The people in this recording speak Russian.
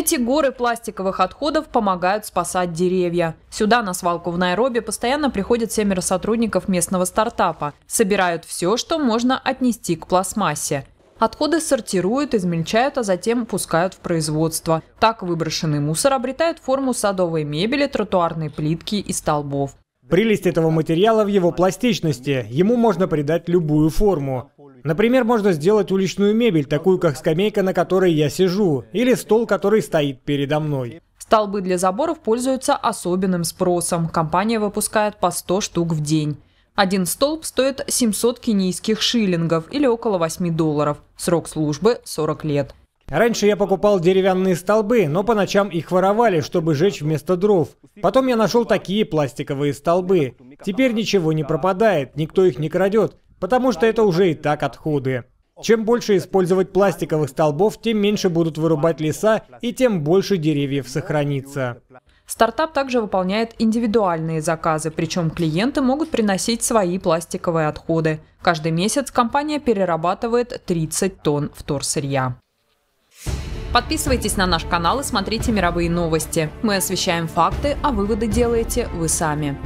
Эти горы пластиковых отходов помогают спасать деревья. Сюда на свалку в Найроби постоянно приходят семеро сотрудников местного стартапа. Собирают все, что можно отнести к пластмассе. Отходы сортируют, измельчают, а затем пускают в производство. Так выброшенный мусор обретает форму садовой мебели, тротуарной плитки и столбов. Прелесть этого материала в его пластичности. Ему можно придать любую форму. Например, можно сделать уличную мебель, такую как скамейка, на которой я сижу, или стол, который стоит передо мной. Столбы для заборов пользуются особенным спросом. Компания выпускает по 100 штук в день. Один столб стоит 700 кенийских шиллингов или около 8 долларов. Срок службы 40 лет. Раньше я покупал деревянные столбы, но по ночам их воровали, чтобы жечь вместо дров. Потом я нашел такие пластиковые столбы. Теперь ничего не пропадает, никто их не крадет. Потому что это уже и так отходы. Чем больше использовать пластиковых столбов, тем меньше будут вырубать леса и тем больше деревьев сохранится. Стартап также выполняет индивидуальные заказы, причем клиенты могут приносить свои пластиковые отходы. Каждый месяц компания перерабатывает 30 тонн вторсырья. Подписывайтесь на наш канал и смотрите мировые новости. Мы освещаем факты, а выводы делаете вы сами.